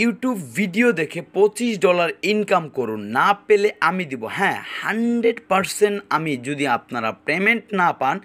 YouTube video দেখে পঁচিশ dollar income করুন না পেলে আমি দিব হ্যাঁ হান্ড্রেড পারসেন্ট আমি যদি আপনারা পেমেন্ট না পান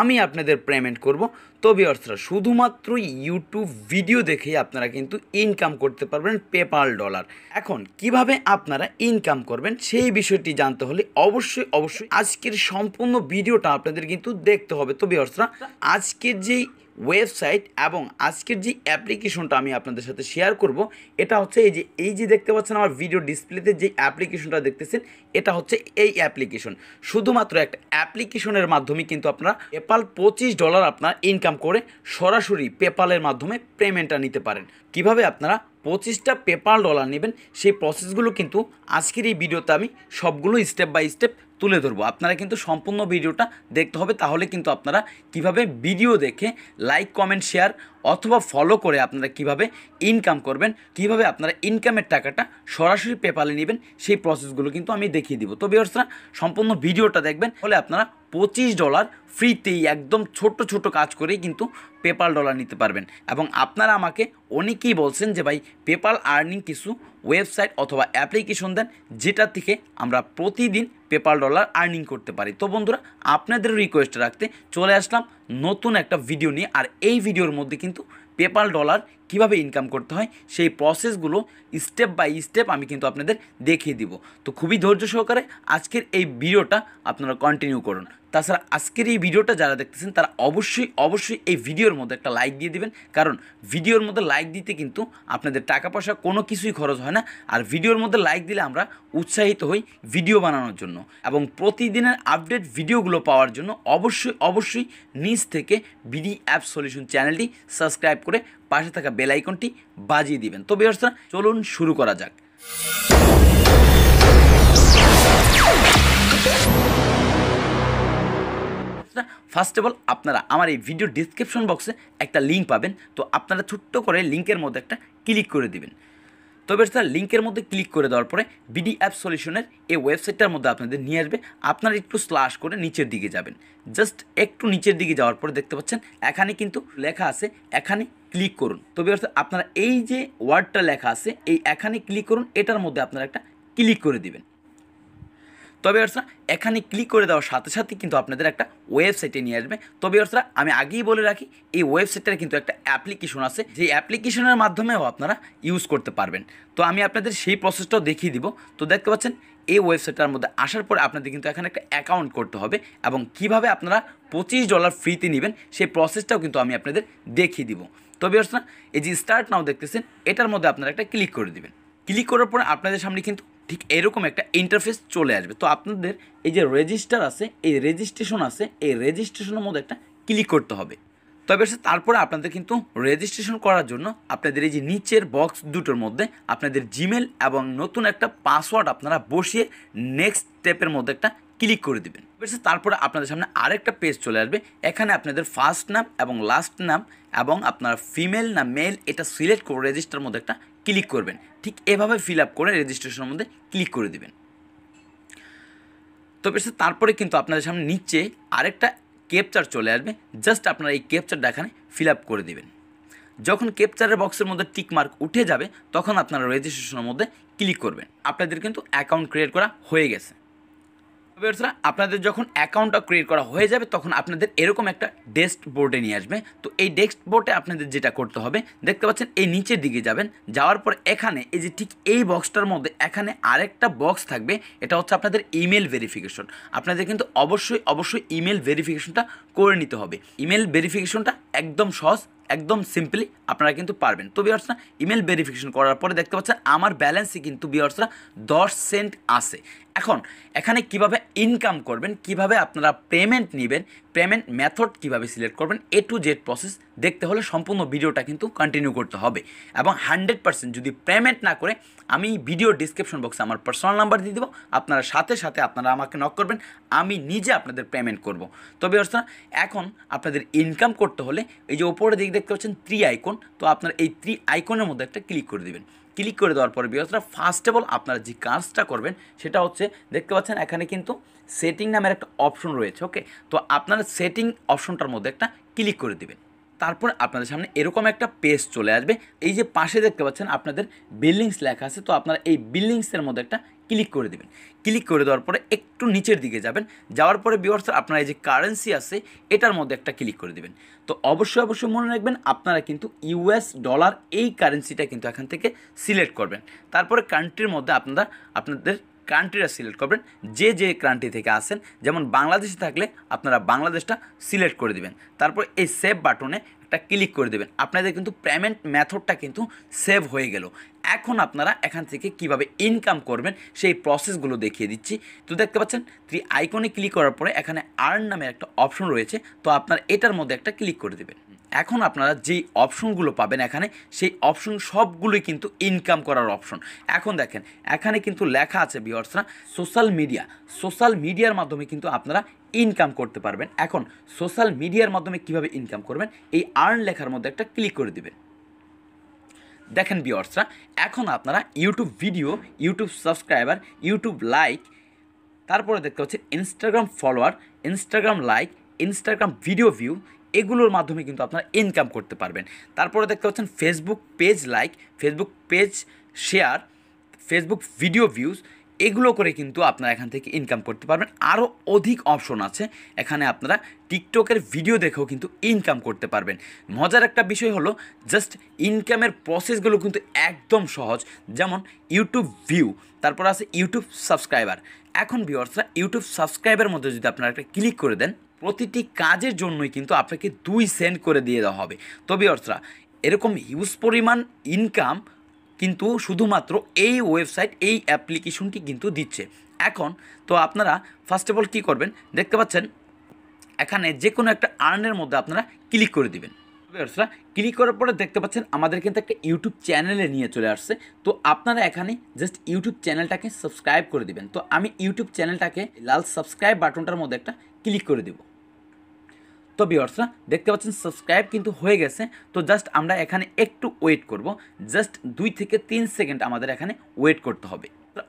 আমি আপনাদের পেমেন্ট করব তবে অর্থরা শুধুমাত্র ইউটিউব ভিডিও দেখেই আপনারা কিন্তু ইনকাম করতে পারবেন পেপাল ডলার এখন কিভাবে আপনারা ইনকাম করবেন সেই বিষয়টি জানতে হলে অবশ্যই অবশ্যই আজকের সম্পূর্ণ ভিডিওটা আপনাদের কিন্তু দেখতে হবে তবে অর্থরা আজকের যেই ওয়েবসাইট এবং আজকের যে অ্যাপ্লিকেশনটা আমি আপনাদের সাথে শেয়ার করব এটা হচ্ছে এই যে এই যে দেখতে পাচ্ছেন আমার ভিডিও ডিসপ্লেতে যে অ্যাপ্লিকেশনটা দেখতেছেন এটা হচ্ছে এই অ্যাপ্লিকেশন শুধুমাত্র একটা অ্যাপ্লিকেশনের মাধ্যমে কিন্তু আপনারা পেপাল পঁচিশ ডলার আপনারা ইনকাম করে সরাসরি পেপালের মাধ্যমে পেমেন্টটা নিতে পারেন কিভাবে আপনারা পঁচিশটা পেপার ডলার নেবেন সেই প্রসেসগুলো কিন্তু আজকের এই ভিডিওতে আমি সবগুলো স্টেপ বাই স্টেপ তুলে ধরবো আপনারা কিন্তু সম্পূর্ণ ভিডিওটা দেখতে হবে তাহলে কিন্তু আপনারা কিভাবে ভিডিও দেখে লাইক কমেন্ট শেয়ার অথবা ফলো করে আপনারা কিভাবে ইনকাম করবেন কিভাবে আপনারা ইনকামের টাকাটা সরাসরি পেপালে নেবেন সেই প্রসেসগুলো কিন্তু আমি দেখিয়ে দিব তো বিয়ার্সরা সম্পূর্ণ ভিডিওটা দেখবেন ফলে আপনারা পঁচিশ ডলার ফ্রিতেই একদম ছোট ছোট কাজ করেই কিন্তু পেপাল ডলার নিতে পারবেন এবং আপনারা আমাকে অনেকেই বলছেন যে ভাই পেপাল আর্নিং কিছু ওয়েবসাইট অথবা অ্যাপ্লিকেশন দেন যেটা থেকে আমরা প্রতিদিন পেপাল ডলার আর্নিং করতে পারি তো বন্ধুরা আপনাদের রিকোয়েস্ট রাখতে চলে আসলাম নতুন একটা ভিডিও নিয়ে আর এই ভিডিওর মধ্যে কিন্তু পেপাল ডলার কিভাবে ইনকাম করতে হয় সেই প্রসেসগুলো স্টেপ বাই স্টেপ আমি কিন্তু আপনাদের দেখিয়ে দিব তো খুবই ধৈর্য সহকারে আজকের এই ভিডিওটা আপনারা কন্টিনিউ করুন তাছাড়া আজকের এই ভিডিওটা যারা দেখতেছেন তারা অবশ্যই অবশ্যই এই ভিডিওর মধ্যে একটা লাইক দিয়ে দিবেন কারণ ভিডিওর মধ্যে লাইক দিতে কিন্তু আপনাদের টাকা পয়সা কোনো কিছুই খরচ হয় না আর ভিডিওর মধ্যে লাইক দিলে আমরা উৎসাহিত হই ভিডিও বানানোর জন্য এবং প্রতিদিনের আপডেট ভিডিওগুলো পাওয়ার জন্য অবশ্যই অবশ্যই নিজ থেকে বিডি অ্যাপ সলিউশন চ্যানেলটি সাবস্ক্রাইব করে পাশে থাকা বেল আইকনটি বাজিয়ে দিবেন তো বিয়ার্সরা চলুন শুরু করা যাক ফার্স্ট অফ অল আপনারা আমার এই ভিডিও ডিসক্রিপশন বক্সে একটা লিঙ্ক পাবেন তো আপনারা ছোট্ট করে লিঙ্কের মধ্যে একটা ক্লিক করে দিবেন তবে স্যার লিঙ্কের মধ্যে ক্লিক করে দেওয়ার পরে বিডি অ্যাপ সলিউশনের এই ওয়েবসাইটটার মধ্যে আপনাদের নিয়ে আসবে আপনারা একটু স্লাশ করে নিচের দিকে যাবেন জাস্ট একটু নিচের দিকে যাওয়ার পরে দেখতে পাচ্ছেন এখানে কিন্তু লেখা আছে এখানে ক্লিক করুন তবে অর্থাৎ আপনারা এই যে ওয়ার্ডটা লেখা আছে এই এখানে ক্লিক করুন এটার মধ্যে আপনারা একটা ক্লিক করে দিবেন তবে অর্থাৎ এখানে ক্লিক করে দেওয়ার সাথে সাথে কিন্তু আপনাদের একটা ওয়েবসাইটে নিয়ে আসবে তবে অর্থাৎ আমি আগেই বলে রাখি এই ওয়েবসাইটটার কিন্তু একটা অ্যাপ্লিকেশন আছে যে অ্যাপ্লিকেশনের মাধ্যমেও আপনারা ইউজ করতে পারবেন তো আমি আপনাদের সেই প্রসেসটাও দেখিয়ে দিব তো দেখতে পাচ্ছেন এই ওয়েবসাইটটার মধ্যে আসার পর আপনাদের কিন্তু এখানে একটা অ্যাকাউন্ট করতে হবে এবং কিভাবে আপনারা পঁচিশ ডলার ফ্রিতে নেবেন সেই প্রসেসটাও কিন্তু আমি আপনাদের দেখিয়ে দিব তবে বিয়ার্স না এই যে স্টার্ট নাও দেখতেছেন এটার মধ্যে আপনারা একটা ক্লিক করে দিবেন ক্লিক করার পরে আপনাদের সামনে কিন্তু ঠিক এরকম একটা ইন্টারফেস চলে আসবে তো আপনাদের এই যে রেজিস্টার আছে এই রেজিস্ট্রেশন আছে এই রেজিস্ট্রেশনের মধ্যে একটা ক্লিক করতে হবে তবে সে তারপরে আপনাদের কিন্তু রেজিস্ট্রেশন করার জন্য আপনাদের এই যে নিচের বক্স দুটোর মধ্যে আপনাদের জিমেল এবং নতুন একটা পাসওয়ার্ড আপনারা বসিয়ে নেক্সট স্টেপের মধ্যে একটা ক্লিক করে দেবেন তারপরে আপনাদের সামনে আরেকটা পেজ চলে আসবে এখানে আপনাদের ফার্স্ট নাম এবং লাস্ট নাম এবং আপনার ফিমেল না মেল এটা সিলেক্ট করে রেজিস্টার মধ্যে একটা ক্লিক করবেন ঠিক এভাবে ফিল আপ করে রেজিস্ট্রেশনের মধ্যে ক্লিক করে দেবেন তো বেশ তারপরে কিন্তু আপনাদের সামনে নিচে আরেকটা ক্যাপচার চলে আসবে জাস্ট আপনারা এই ক্যাপচারটা এখানে ফিল আপ করে দেবেন যখন ক্যাপচারের বক্সের মধ্যে টিক মার্ক উঠে যাবে তখন আপনারা রেজিস্ট্রেশনের মধ্যে ক্লিক করবেন আপনাদের কিন্তু অ্যাকাউন্ট ক্রিয়েট করা হয়ে গেছে আপনাদের যখন অ্যাকাউন্টটা ক্রিয়েট করা হয়ে যাবে তখন আপনাদের এরকম একটা ডেস্ক বোর্ডে নিয়ে আসবে তো এই ডেস্ক বোর্ডে আপনাদের যেটা করতে হবে দেখতে পাচ্ছেন এই নিচের দিকে যাবেন যাওয়ার পর এখানে এই যে ঠিক এই বক্সটার মধ্যে এখানে আরেকটা বক্স থাকবে এটা হচ্ছে আপনাদের ইমেল ভেরিফিকেশন আপনাদের কিন্তু অবশ্যই অবশ্যই ইমেল ভেরিফিকেশনটা করে নিতে হবে ইমেল ভেরিফিকেশনটা একদম সহজ একদম সিম্পলি আপনারা কিন্তু পারবেন তো বিয়ার্সরা ইমেল ভেরিফিকেশন করার পরে দেখতে পাচ্ছেন আমার ব্যালেন্সই কিন্তু বিয়ার্সরা দশ সেন্ট আসে এখন এখানে কিভাবে ইনকাম করবেন কিভাবে আপনারা পেমেন্ট নেবেন পেমেন্ট মেথড কিভাবে সিলেক্ট করবেন এ টু জেড প্রসেস দেখতে হলে সম্পূর্ণ ভিডিওটা কিন্তু কন্টিনিউ করতে হবে এবং হান্ড্রেড পার্সেন্ট যদি পেমেন্ট না করে আমি ভিডিও ডিসক্রিপশন বক্সে আমার পার্সোনাল নাম্বার দিয়ে দেবো আপনারা সাথে সাথে আপনারা আমাকে নক করবেন আমি নিজে আপনাদের পেমেন্ট করব তবে অর্থাৎ এখন আপনাদের ইনকাম করতে হলে এই যে ওপরে দিক দেখতে পাচ্ছেন থ্রি আইকন তো আপনার এই থ্রি আইকনের মধ্যে একটা ক্লিক করে দেবেন ক্লিক করে দেওয়ার পরে বিহস্তরা ফার্স্ট অফ অল আপনারা যে কাজটা করবেন সেটা হচ্ছে দেখতে পাচ্ছেন এখানে কিন্তু সেটিং নামের একটা অপশন রয়েছে ওকে তো আপনারা সেটিং অপশনটার মধ্যে একটা ক্লিক করে দেবেন তারপর আপনাদের সামনে এরকম একটা পেজ চলে আসবে এই যে পাশে দেখতে পাচ্ছেন আপনাদের বিল্ডিংস লেখা আছে তো আপনারা এই বিল্ডিংসের মধ্যে একটা ক্লিক করে দেবেন ক্লিক করে দেওয়ার পরে একটু নিচের দিকে যাবেন যাওয়ার পরে বিবর্ষ আপনার এই যে কারেন্সি আছে এটার মধ্যে একটা ক্লিক করে দেবেন তো অবশ্যই অবশ্যই মনে রাখবেন আপনারা কিন্তু ইউএস ডলার এই কারেন্সিটা কিন্তু এখান থেকে সিলেক্ট করবেন তারপরে কান্ট্রির মধ্যে আপনারা আপনাদের কান্ট্রিটা সিলেক্ট করবেন যে যে কান্ট্রি থেকে আসেন যেমন বাংলাদেশে থাকলে আপনারা বাংলাদেশটা সিলেক্ট করে দেবেন তারপর এই সেভ বাটনে একটা ক্লিক করে দেবেন আপনাদের কিন্তু পেমেন্ট মেথডটা কিন্তু সেভ হয়ে গেল এখন আপনারা এখান থেকে কিভাবে ইনকাম করবেন সেই প্রসেসগুলো দেখিয়ে দিচ্ছি তো দেখতে পাচ্ছেন ত্রি আইকনে ক্লিক করার পরে এখানে আর্ন নামের একটা অপশন রয়েছে তো আপনার এটার মধ্যে একটা ক্লিক করে দেবেন এখন আপনারা যেই অপশনগুলো পাবেন এখানে সেই অপশন সবগুলোই কিন্তু ইনকাম করার অপশন এখন দেখেন এখানে কিন্তু লেখা আছে বিহর্সরা সোশ্যাল মিডিয়া সোশ্যাল মিডিয়ার মাধ্যমে কিন্তু আপনারা ইনকাম করতে পারবেন এখন সোশ্যাল মিডিয়ার মাধ্যমে কিভাবে ইনকাম করবেন এই আর্ন লেখার মধ্যে একটা ক্লিক করে দেবেন দেখেন বিয়র্সরা এখন আপনারা YouTube video YouTube subscriber YouTube like তারপরে দেখতে হচ্ছে Instagram follower Instagram like Instagram video view এগুলোর মাধ্যমে কিন্তু আপনারা ইনকাম করতে পারবেন তারপরে দেখতে পাচ্ছেন Facebook page like Facebook page share Facebook video views এগুলো করে কিন্তু আপনারা এখান থেকে ইনকাম করতে পারবেন আরও অধিক অপশন আছে এখানে আপনারা টিকটকের ভিডিও দেখেও কিন্তু ইনকাম করতে পারবেন মজার একটা বিষয় হলো জাস্ট ইনকামের প্রসেসগুলো কিন্তু একদম সহজ যেমন ইউটিউব ভিউ তারপর আছে ইউটিউব সাবস্ক্রাইবার এখন ভিউয়ার্সরা ইউটিউব সাবস্ক্রাইবের মধ্যে যদি আপনারা একটা ক্লিক করে দেন প্রতিটি কাজের জন্যই কিন্তু আপনাকে দুই সেন্ট করে দিয়ে দেওয়া হবে তবে অর্থরা এরকম হিউজ পরিমাণ ইনকাম কিন্তু শুধুমাত্র এই ওয়েবসাইট এই অ্যাপ্লিকেশনটি কিন্তু দিচ্ছে এখন তো আপনারা ফার্স্ট অফ অল কী করবেন দেখতে পাচ্ছেন এখানে যে কোনো একটা আর্নের মধ্যে আপনারা ক্লিক করে দিবেন ভিউয়ার্সরা ক্লিক করার পরে দেখতে পাচ্ছেন আমাদের কিন্তু একটা ইউটিউব চ্যানেলে নিয়ে চলে আসছে তো আপনারা এখানে জাস্ট ইউটিউব চ্যানেলটাকে সাবস্ক্রাইব করে দিবেন তো আমি ইউটিউব চ্যানেলটাকে লাল সাবস্ক্রাইব বাটনটার মধ্যে একটা ক্লিক করে দেব তো বিয়ার্সরা দেখতে পাচ্ছেন সাবস্ক্রাইব কিন্তু হয়ে গেছে তো জাস্ট আমরা এখানে একটু ওয়েট করব জাস্ট দুই থেকে তিন সেকেন্ড আমাদের এখানে ওয়েট করতে হবে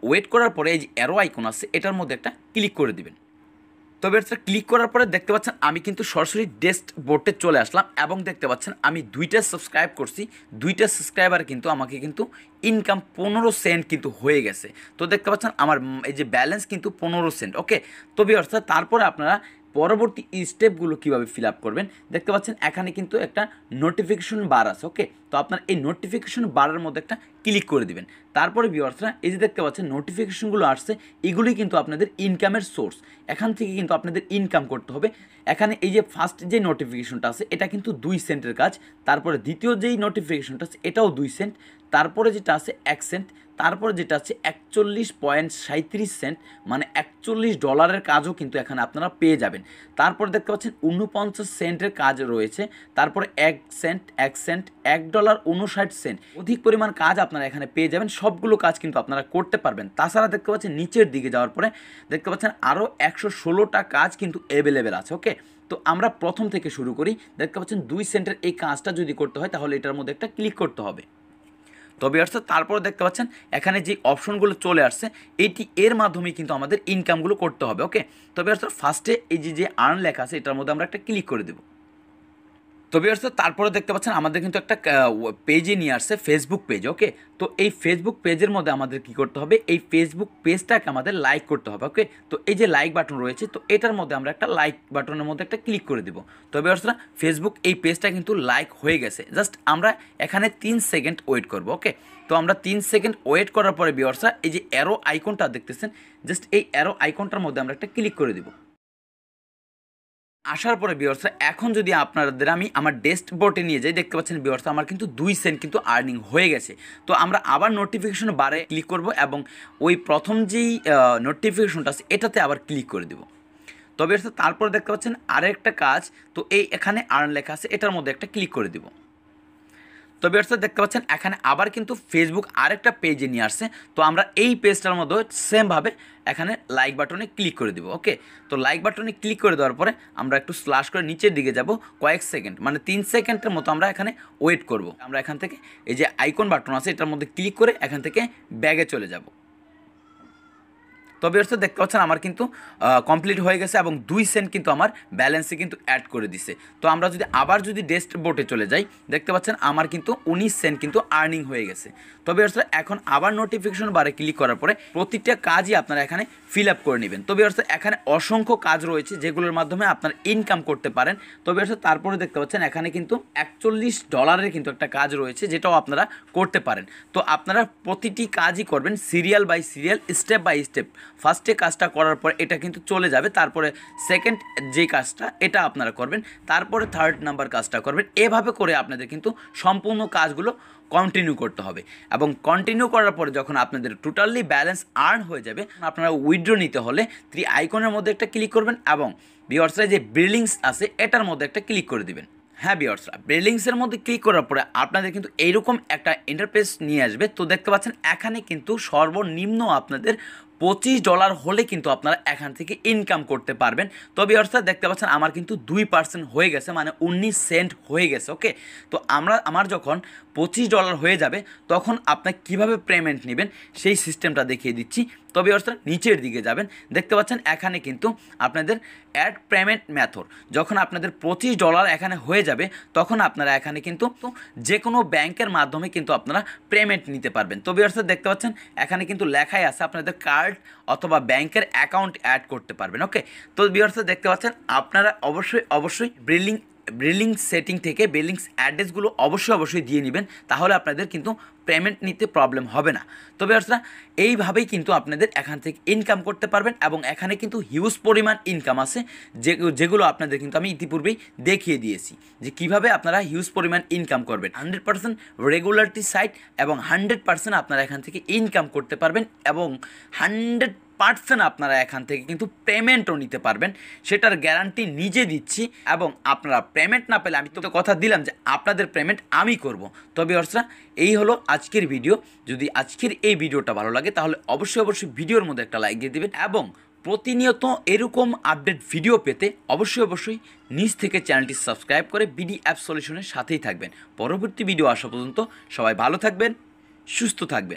ওয়েট করার পরে এই যে অ্যারো আইকন আছে এটার মধ্যে একটা ক্লিক করে দেবেন তবে এটা ক্লিক করার পরে দেখতে পাচ্ছেন আমি কিন্তু সরাসরি ডেস্ক বোর্ডে চলে আসলাম এবং দেখতে পাচ্ছেন আমি দুইটা সাবস্ক্রাইব করছি দুইটা সাবস্ক্রাইবার কিন্তু আমাকে কিন্তু ইনকাম পনেরো সেন্ট কিন্তু হয়ে গেছে তো দেখতে পাচ্ছেন আমার এই যে ব্যালেন্স কিন্তু পনেরো সেন্ট ওকে তবে অর্থাৎ তারপরে আপনারা পরবর্তী স্টেপগুলো কিভাবে ফিল আপ করবেন দেখতে পাচ্ছেন এখানে কিন্তু একটা নোটিফিকেশন বার আছে ওকে তো আপনার এই নোটিফিকেশন বারের মধ্যে একটা ক্লিক করে দিবেন তারপরে ভিওয়ার্সরা এই যে দেখতে পাচ্ছেন নোটিফিকেশনগুলো আসছে এগুলি কিন্তু আপনাদের ইনকামের সোর্স এখান থেকে কিন্তু আপনাদের ইনকাম করতে হবে এখানে এই যে ফার্স্ট যে নোটিফিকেশনটা আছে এটা কিন্তু দুই সেন্টের কাজ তারপরে দ্বিতীয় যেই নোটিফিকেশনটা আছে এটাও দুই সেন্ট তারপরে যেটা আছে এক সেন্ট তারপরে যেটা আছে একচল্লিশ পয়েন্ট সাঁত্রিশ সেন্ট মানে একচল্লিশ ডলারের কাজও কিন্তু এখানে আপনারা পেয়ে যাবেন তারপরে দেখতে পাচ্ছেন ঊনপঞ্চাশ সেন্টের কাজ রয়েছে তারপরে এক সেন্ট এক সেন্ট এক ডলার ঊনষাট সেন্ট অধিক পরিমাণ কাজ আপনারা আপনারা এখানে পেয়ে যাবেন সবগুলো কাজ কিন্তু আপনারা করতে পারবেন তাছাড়া দেখতে পাচ্ছেন নিচের দিকে যাওয়ার পরে দেখতে পাচ্ছেন আরও একশো ষোলোটা কাজ কিন্তু অ্যাভেলেবেল আছে ওকে তো আমরা প্রথম থেকে শুরু করি দেখতে পাচ্ছেন দুই সেন্টের এই কাজটা যদি করতে হয় তাহলে এটার মধ্যে একটা ক্লিক করতে হবে তবে আসছে তারপরে দেখতে পাচ্ছেন এখানে যে অপশনগুলো চলে আসছে এটি এর মাধ্যমে কিন্তু আমাদের ইনকামগুলো করতে হবে ওকে তবে আসছে ফার্স্টে এই যে যে আর্ন লেখা আছে এটার মধ্যে আমরা একটা ক্লিক করে দেবো তো বিয়ার্স তারপরে দেখতে পাচ্ছেন আমাদের কিন্তু একটা পেজে নিয়ে আসছে ফেসবুক পেজ ওকে তো এই ফেসবুক পেজের মধ্যে আমাদের কি করতে হবে এই ফেসবুক পেজটাকে আমাদের লাইক করতে হবে ওকে তো এই যে লাইক বাটন রয়েছে তো এটার মধ্যে আমরা একটা লাইক বাটনের মধ্যে একটা ক্লিক করে দেবো তো বিয়ার্সরা ফেসবুক এই পেজটা কিন্তু লাইক হয়ে গেছে জাস্ট আমরা এখানে তিন সেকেন্ড ওয়েট করবো ওকে তো আমরা তিন সেকেন্ড ওয়েট করার পরে বিয়ার্সরা এই যে অ্যারো আইকনটা দেখতেছেন জাস্ট এই অ্যারো আইকনটার মধ্যে আমরা একটা ক্লিক করে দেবো আসার পরে বিয়ার্সরা এখন যদি আপনাদের আমি আমার ডেস্ক বোর্ডে নিয়ে যাই দেখতে পাচ্ছেন বিয়ার্সরা আমার কিন্তু দুই সেন্ট কিন্তু আর্নিং হয়ে গেছে তো আমরা আবার নোটিফিকেশন বারে ক্লিক করব এবং ওই প্রথম যেই নোটিফিকেশনটা আছে এটাতে আবার ক্লিক করে দেবো তবে তারপরে দেখতে পাচ্ছেন আরেকটা কাজ তো এই এখানে আর্ন লেখা আছে এটার মধ্যে একটা ক্লিক করে দেবো তো বিয়ার্সার দেখতে পাচ্ছেন এখানে আবার কিন্তু ফেসবুক আরেকটা পেজে নিয়ে আসছে তো আমরা এই পেজটার মধ্যে সেমভাবে এখানে লাইক বাটনে ক্লিক করে দেবো ওকে তো লাইক বাটনে ক্লিক করে দেওয়ার পরে আমরা একটু স্লাশ করে নিচের দিকে যাব কয়েক সেকেন্ড মানে তিন সেকেন্ডের মতো আমরা এখানে ওয়েট করব আমরা এখান থেকে এই যে আইকন বাটন আছে এটার মধ্যে ক্লিক করে এখান থেকে ব্যাগে চলে যাবো তবে অর্থ দেখতে পাচ্ছেন আমার কিন্তু কমপ্লিট হয়ে গেছে এবং দুই সেন্ট কিন্তু আমার ব্যালেন্সে কিন্তু অ্যাড করে দিছে তো আমরা যদি আবার যদি ডেস্ট বোর্ডে চলে যাই দেখতে পাচ্ছেন আমার কিন্তু উনিশ সেন্ট কিন্তু আর্নিং হয়ে গেছে তবে অর্থ এখন আবার নোটিফিকেশন বারে ক্লিক করার পরে প্রতিটা কাজই আপনারা এখানে ফিল আপ করে নেবেন তবে হচ্ছে এখানে অসংখ্য কাজ রয়েছে যেগুলোর মাধ্যমে আপনার ইনকাম করতে পারেন তবে হচ্ছে তারপরে দেখতে পাচ্ছেন এখানে কিন্তু একচল্লিশ ডলারের কিন্তু একটা কাজ রয়েছে যেটাও আপনারা করতে পারেন তো আপনারা প্রতিটি কাজই করবেন serial by serial step by step ফার্স্টে কাজটা করার পর এটা কিন্তু চলে যাবে তারপরে সেকেন্ড যে কাজটা এটা আপনারা করবেন তারপরে থার্ড নাম্বার কাজটা করবেন এভাবে করে আপনাদের কিন্তু সম্পূর্ণ কাজগুলো কন্টিনিউ করতে হবে এবং কন্টিনিউ করার পরে যখন আপনাদের টোটালি ব্যালেন্স আর্ন হয়ে যাবে আপনারা উইড্রো নিতে হলে থ্রি আইকনের মধ্যে একটা ক্লিক করবেন এবং বিওয়ার্সরা যে বিল্ডিংস আছে এটার মধ্যে একটা ক্লিক করে দেবেন হ্যাঁ বিয়ার্সরা বিল্ডিংসের মধ্যে ক্লিক করার পরে আপনাদের কিন্তু এইরকম একটা ইন্টারফেস নিয়ে আসবে তো দেখতে পাচ্ছেন এখানে কিন্তু সর্বনিম্ন আপনাদের পঁচিশ ডলার হলে কিন্তু আপনারা এখান থেকে ইনকাম করতে পারবেন তবে অর্থাৎ দেখতে পাচ্ছেন আমার কিন্তু দুই পার্সেন্ট হয়ে গেছে মানে উনিশ সেন্ট হয়ে গেছে ওকে তো আমরা আমার যখন পঁচিশ ডলার হয়ে যাবে তখন আপনার কিভাবে পেমেন্ট নেবেন সেই সিস্টেমটা দেখিয়ে দিচ্ছি তবে অর্থাৎ নিচের দিকে যাবেন দেখতে পাচ্ছেন এখানে কিন্তু আপনাদের অ্যাড পেমেন্ট মেথড যখন আপনাদের পঁচিশ ডলার এখানে হয়ে যাবে তখন আপনারা এখানে কিন্তু যে কোনো ব্যাংকের মাধ্যমে কিন্তু আপনারা পেমেন্ট নিতে পারবেন তবে অর্থাৎ দেখতে পাচ্ছেন এখানে কিন্তু লেখাই আছে আপনাদের কার্ড কার্ড অথবা ব্যাংকের অ্যাকাউন্ট অ্যাড করতে পারবেন ওকে তো বিহার্সে দেখতে পাচ্ছেন আপনারা অবশ্যই অবশ্যই ব্রিলিং বিলিং সেটিং থেকে বিলিংস অ্যাড্রেসগুলো অবশ্যই অবশ্যই দিয়ে নেবেন তাহলে আপনাদের কিন্তু পেমেন্ট নিতে প্রবলেম হবে না তবে আসলে এইভাবেই কিন্তু আপনাদের এখান থেকে ইনকাম করতে পারবেন এবং এখানে কিন্তু হিউজ পরিমাণ ইনকাম আছে যে যেগুলো আপনাদের কিন্তু আমি ইতিপূর্বেই দেখিয়ে দিয়েছি যে কিভাবে আপনারা হিউজ পরিমাণ ইনকাম করবেন হান্ড্রেড পার্সেন্ট রেগুলারটি সাইট এবং হান্ড্রেড পার্সেন্ট আপনারা এখান থেকে ইনকাম করতে পারবেন এবং হান্ড্রেড পারছেন আপনারা এখান থেকে কিন্তু পেমেন্টও নিতে পারবেন সেটার গ্যারান্টি নিজে দিচ্ছি এবং আপনারা পেমেন্ট না পেলে আমি তো কথা দিলাম যে আপনাদের পেমেন্ট আমি করব তবে অর্সরা এই হলো আজকের ভিডিও যদি আজকের এই ভিডিওটা ভালো লাগে তাহলে অবশ্যই অবশ্যই ভিডিওর মধ্যে একটা লাইক দিয়ে দেবেন এবং প্রতিনিয়ত এরকম আপডেট ভিডিও পেতে অবশ্যই অবশ্যই নিজ থেকে চ্যানেলটি সাবস্ক্রাইব করে বিডি অ্যাপ সলিউশনের সাথেই থাকবেন পরবর্তী ভিডিও আসা পর্যন্ত সবাই ভালো থাকবেন সুস্থ থাকবেন